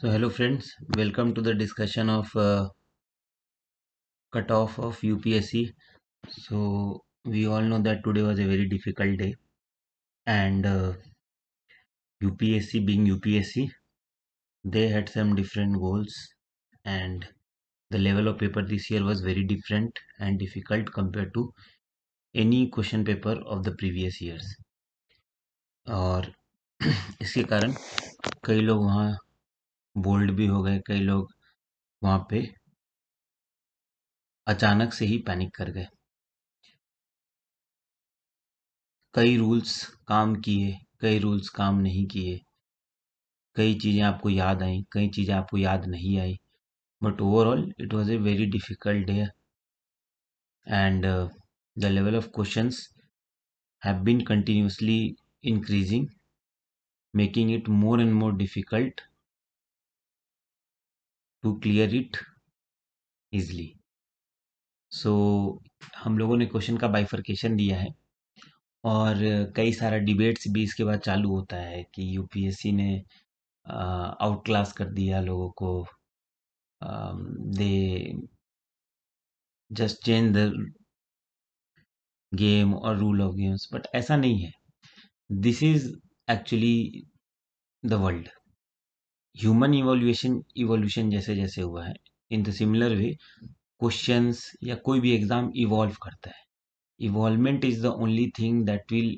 So hello friends, welcome to the discussion of uh, cut off of UPSC. So we all know that today was a very difficult day and uh, UPSC being UPSC, they had some different goals and the level of paper this year was very different and difficult compared to any question paper of the previous years or इसके कारण कई लोग वहाँ bold भी हो गए कई लोग वहाँ पे अचानक से ही पैनिक कर गए कई रूल्स काम किए कई रूल्स काम नहीं किए कई चीज़ें आपको याद आई कई चीज़ें आपको याद नहीं आई but overall it was a very difficult day and the level of question have been continuously increasing making it more and more difficult to clear it easily so हम लोगों ने क्वेश्चन का बाइफर्केशन दिया है और कई सारा डिबेट्स भी इसके बाद चालू होता है कि यूपीएससी ने आउट क्लास कर दिया लोगों को they just change the game और रूल ऑफ गेम्स बट ऐसा नहीं है this is actually the world human evolution evolution जैसे जैसे हुआ है in the similar way questions या कोई भी एग्ज़ाम इवॉल्व करता है evolvement is the only thing that will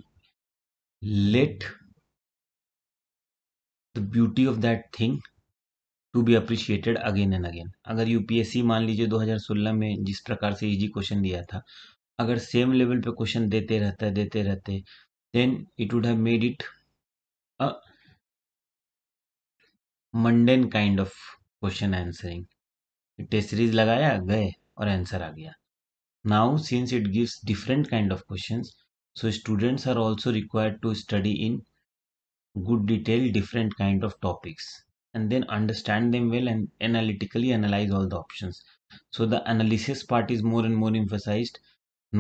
let the beauty of that thing to be appreciated again and again अगर यूपीएससी मान लीजिए 2016 में जिस प्रकार से इजी क्वेश्चन दिया था अगर सेम लेवल पे क्वेश्चन देते रहता है देते रहते then it would have made it mundane kind of question answering test series लगाया गए और आंसर आ गया now since it gives different kind of question so students are also required to study in good detail different kind of topics and then understand them well and analytically analyse all the option so the analysis part is more and more emphasised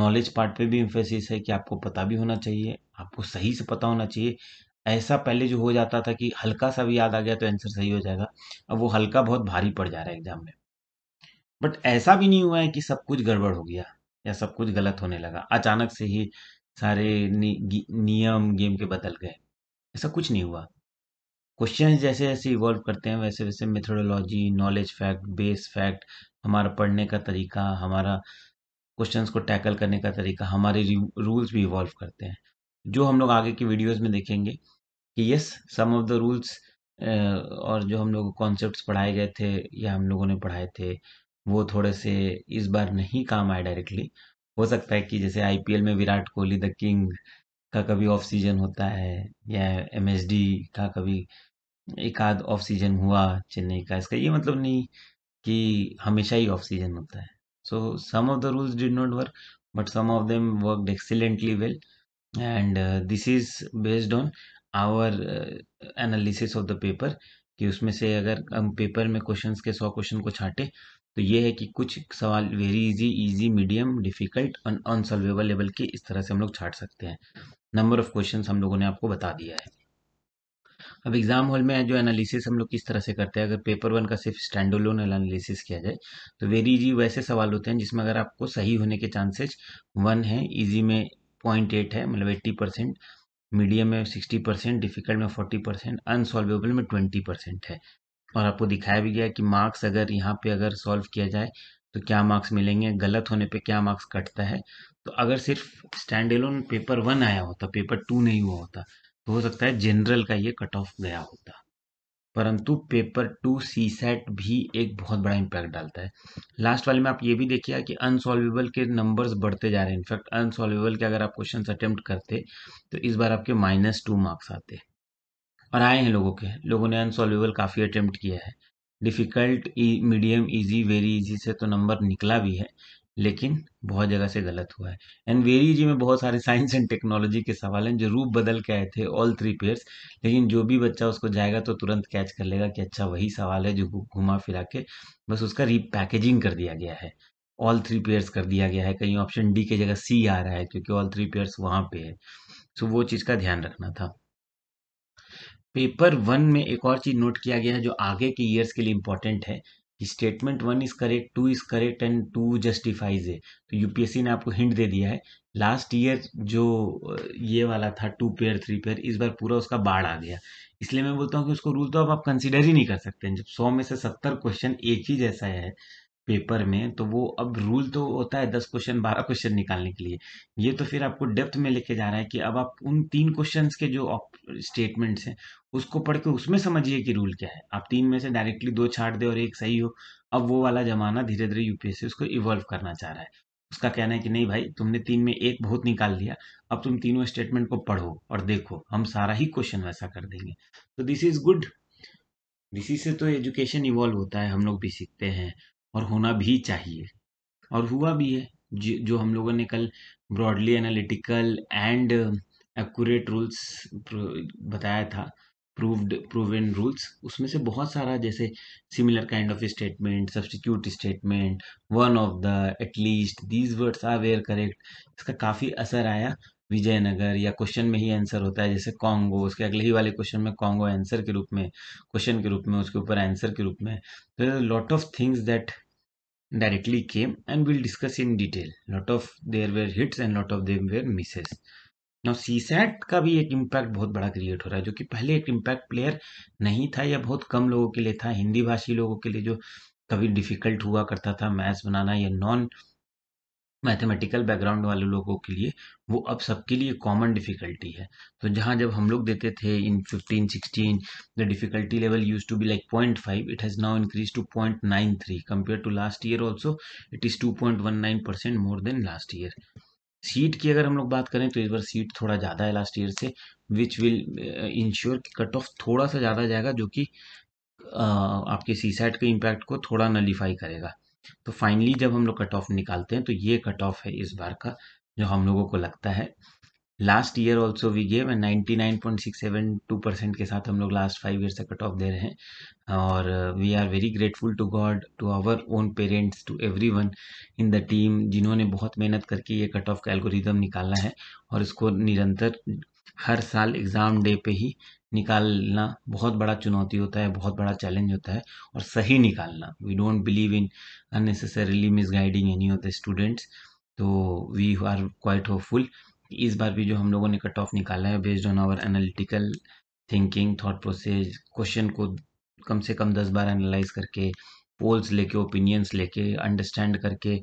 knowledge part पे भी emphasis है कि आपको पता भी होना चाहिए आपको सही से पता होना चाहिए ऐसा पहले जो हो जाता था कि हल्का-सा भी याद आ गया तो आंसर सही हो जाएगा, अब वो हल्का बहुत भारी पड़ जा रहा है एग्ज़ाम में। बट ऐसा भी नहीं हुआ है कि सब कुछ गड़बड़ हो गया या सब कुछ गलत होने लगा, अचानक से ही सारे नि नियम गेम के बदल गए, ऐसा कुछ नहीं हुआ। क्वेश्चंस जैसे-जैसे इवॉल्व करते हैं, वैसे-वैसे methodology, knowledge fact, base fact, हमारा पढ़ने का तरीका, हमारा क्वेश्चंस को टैकल करने का तरीका, हमारे रूल्स भी इवॉल्व करते हैं। जो हम लोग आगे की वीडियोस में देखेंगे कि yes some of the rules और जो हम लोग कॉन्सेप्ट पढ़ाए गए थे या हम लोगों ने पढ़ाए थे वो थोड़े से इस बार नहीं काम आए डायरेक्टली हो सकता है कि जैसे आई में विराट कोहली द किंग का कभी ऑफ सीजन होता है या एम का कभी एक आध ऑफ सीजन हुआ चेन्नई का इसका ये मतलब नहीं कि हमेशा ही ऑफ सीजन होता है so some of the rules did not work but some of them work excellently well and this is based on our analysis of the paper कि उसमें से अगर हम पेपर में क्वेश्चंस के सौ क्वेश्चन को छाटे तो ये है कि कुछ सवाल very easy easy medium difficult और अनसॉल्वेबल लेवल के इस तरह से हम लोग छाट सकते हैं नंबर ऑफ क्वेश्चंस हम लोगों ने आपको बता दिया है अब एग्जाम हॉल में जो एनालिसिस हम लोग किस तरह से करते हैं अगर पेपर वन का सिर्फ स्टैंडोलोन एनालिसिस किया जाए तो वेरी इजी वैसे सवाल होते हैं जिसमें अगर आपको सही होने के चांसेज वन है इजी में पॉइंट एट है मतलब एट्टी परसेंट मीडियम में सिक्सटी परसेंट डिफिकल्ट में फोर्टी परसेंट अनसॉल्वेबल में ट्वेंटी परसेंट है और आपको दिखाया भी गया कि मार्क्स अगर यहाँ पे अगर सॉल्व किया जाए तो क्या मार्क्स मिलेंगे गलत होने पे क्या मार्क्स कटता है तो अगर सिर्फ स्टैंड एलोन पेपर वन आया होता पेपर टू नहीं हुआ होता तो हो सकता है जनरल का ये कट ऑफ गया होता परंतु पेपर टू सी सेट भी एक बहुत बड़ा इम्पैक्ट डालता है लास्ट वाले में आप ये भी देखिए कि अनसॉल्वेबल के नंबर्स बढ़ते जा रहे हैं इनफैक्ट अनसॉल्वेबल के अगर आप क्वेश्चन अटेम्प्ट करते तो इस बार आपके माइनस टू मार्क्स आते और आए हैं लोगों के लोगों ने अनसॉल्वेबल काफ़ी अटेम्प्ट किया है difficult medium easy very easy से तो नंबर निकला भी है लेकिन बहुत जगह से गलत हुआ है एंड वेरी जी में बहुत सारे साइंस एंड टेक्नोलॉजी के सवाल हैं जो रूप बदल के आए थे ऑल थ्री पेयर्स लेकिन जो भी बच्चा उसको जाएगा तो तुरंत कैच कर लेगा कि अच्छा वही सवाल है जो घुमा फिरा के बस उसका रीपैकेजिंग कर दिया गया है ऑल थ्री पेयर्स कर दिया गया है कहीं ऑप्शन डी की जगह सी आ रहा है क्योंकि ऑल थ्री पेयर्स वहाँ पे है सो वो चीज़ का ध्यान रखना था पेपर वन में एक और चीज़ नोट किया गया है जो आगे के ईयर्स के लिए इंपॉर्टेंट है statement one is correct two is correct and two justifies है तो यूपीएससी ने आपको हिंट दे दिया है लास्ट ईयर जो ये वाला था टू पेयर थ्री पेयर इस बार पूरा उसका बाढ़ आ गया इसलिए मैं बोलता हूँ कि उसको रूल तो अब आप कंसिडर ही नहीं कर सकते जब सौ में से सत्तर क्वेश्चन एक ही जैसा है पेपर में तो वो अब रूल तो होता है दस क्वेश्चन बारह क्वेश्चन निकालने के लिए ये तो फिर आपको डेप्थ में लेके जा रहा है कि अब आप उन तीन क्वेश्चन के जो स्टेटमेंट्स हैं उसको पढ़ के उसमें समझिए कि रूल क्या है आप तीन में से डायरेक्टली दो छाट दे और एक सही हो अब वो वाला जमाना धीरे धीरे यूपीएससी उसको इवॉल्व करना चाह रहा है उसका कहना है कि नहीं भाई तुमने तीन में एक बहुत निकाल लिया अब तुम तीनों स्टेटमेंट को पढ़ो और देखो हम सारा ही क्वेश्चन वैसा कर देंगे तो दिस इज गुड इसी से तो एजुकेशन इवॉल्व होता है हम लोग भी सीखते हैं और होना भी चाहिए और हुआ भी है जो हम लोगों ने कल broadly analytical and accurate rules बताया था प्रूव्ड प्रूवन रूल्स उसमें से बहुत सारा जैसे similar kind of statement substitute statement one of the at least these words are were correct इसका काफ़ी असर आया विजयनगर या क्वेश्चन में ही आंसर होता है जैसे कॉन्गो उसके अगले ही वाले क्वेश्चन में कॉन्गो आंसर के रूप में क्वेश्चन के रूप में उसके ऊपर आंसर के रूप में तो lot of things that directly came and will discuss in detail lot of there were hits and lot of them were misses now CSAT का भी एक इम्पैक्ट बहुत बड़ा क्रिएट हो रहा है जो कि पहले एक इम्पैक्ट प्लेयर नहीं था या बहुत कम लोगों के लिए था हिंदी भाषी लोगों के लिए जो कभी डिफिकल्ट हुआ करता था मैथ्स बनाना या नॉन मैथमेटिकल बैकग्राउंड वाले लोगों के लिए वो अब सबके लिए कॉमन डिफ़िकल्टी है तो जहाँ जब हम लोग देते थे in fifteen 16, the difficulty level use to be like 0.5, it has now increase to point nine three compare to last year also it is two point percent more than last year seat की अगर हम लोग बात करें तो इस बार seat थोड़ा ज़्यादा है लास्ट ईयर से विच विल इंश्योर कि कट ऑफ थोड़ा सा ज़्यादा जाएगा जो कि uh, आपके सी सेट के इम्पैक्ट को थोड़ा नलीफाई करेगा तो फाइनली जब हम लोग कट ऑफ निकालते हैं तो ये कट ऑफ है इस बार का जो हम लोगों को लगता है last year also we gave and ninety nine point six seven two percent के साथ हम लोग लास्ट फाइव ईयर से कट ऑफ दे रहे हैं और we are very grateful to God to our own parents to everyone in the team जिन्होंने बहुत मेहनत करके ये कट ऑफ का एल्गोरिदम निकालना है और इसको निरंतर हर साल एग्ज़ाम डे पे ही निकालना बहुत बड़ा चुनौती होता है बहुत बड़ा चैलेंज होता है और सही निकालना we don't believe in unnecessarily guiding any of the students तो वी आर क्वाइट होपफुल इस बार भी जो हम लोगों ने कट ऑफ निकाला है based on our analytical thinking thought process question को कम से कम दस बार एनालाइज करके पोल्स लेके ओपिनियंस लेके अंडरस्टैंड करके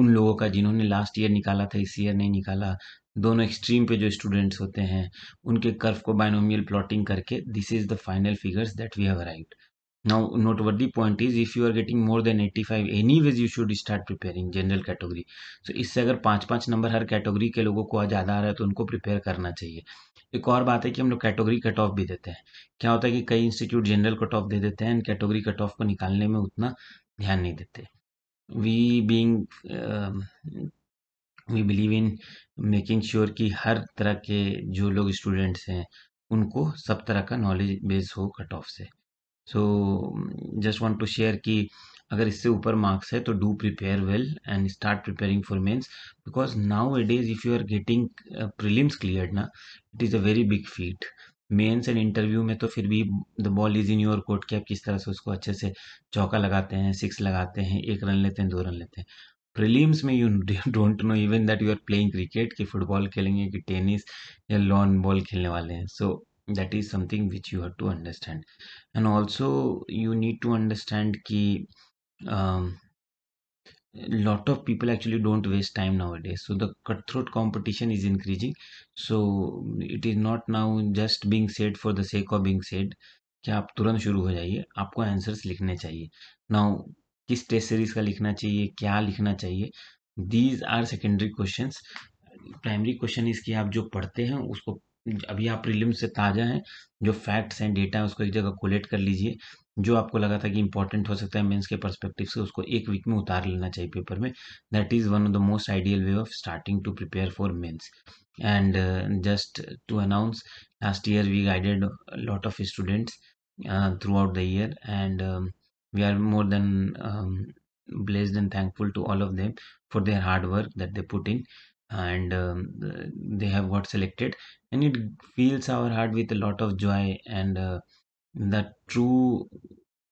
उन लोगों का जिन्होंने लास्ट ईयर निकाला था इस ईयर नहीं निकाला दोनों एक्सट्रीम पे जो स्टूडेंट्स होते हैं उनके कर्व को बाइनोमियल प्लॉटिंग करके this is the final figures that we have now noteworthy point is if you are getting more than eighty five anyways you should start preparing general category so इससे अगर पाँच पाँच number हर category के लोगों को ज़्यादा आ रहा है तो उनको प्रिपेयर करना चाहिए एक और बात है कि हम लोग कैटेगरी कट ऑफ भी देते हैं क्या होता है कि कई इंस्टीट्यूट जनरल कट ऑफ दे देते हैं कैटेगरी कट ऑफ को निकालने में उतना ध्यान नहीं देते we being we believe in making sure कि हर तरह के जो लोग स्टूडेंट्स हैं उनको सब तरह का नॉलेज बेस हो कट ऑफ से so just want to share कि अगर इससे ऊपर मार्क्स है तो do prepare well and start preparing for mains because now it is if you are getting prelims clear ना it is a very big feat mains and interview में तो फिर भी the ball is in your court कि आप किस तरह से उसको अच्छे से चौका लगाते हैं सिक्स लगाते हैं एक रन लेते हैं दो रन लेते हैं प्रीलिम्स में you don't know even that you are playing cricket कि फुटबॉल खेलेंगे कि टेनिस या लॉन बॉल खेलने वाले हैं so that is something which you have to understand and also you need to understand कि lot of people actually don't waste time nowadays so the cut throat competition is increasing so it is not now just being said for the sake of being said क्या आप तुरंत शुरू हो जाइए आपको answers लिखने चाहिए now किस टेस्ट सीरीज का लिखना चाहिए क्या लिखना चाहिए these are secondary question primary question इसकी आप जो पढ़ते हैं उसको अभी आप प्रीलिम से ताज़ा हैं जो फैक्ट्स हैं डेटा है उसको एक जगह कोलेक्ट कर लीजिए जो आपको लगा था कि इंपॉर्टेंट हो सकता है मेंस के पर्सपेक्टिव से उसको एक वीक में उतार लेना चाहिए पेपर में that is one of the most ideal way of starting to prepare for mains and just to announce last year we guided lot of students throughout the year and we are more than um, blessed and thankful to all of them for their hard work that they put in and um, they have got selected and it fills our heart with a lot of joy and uh, that true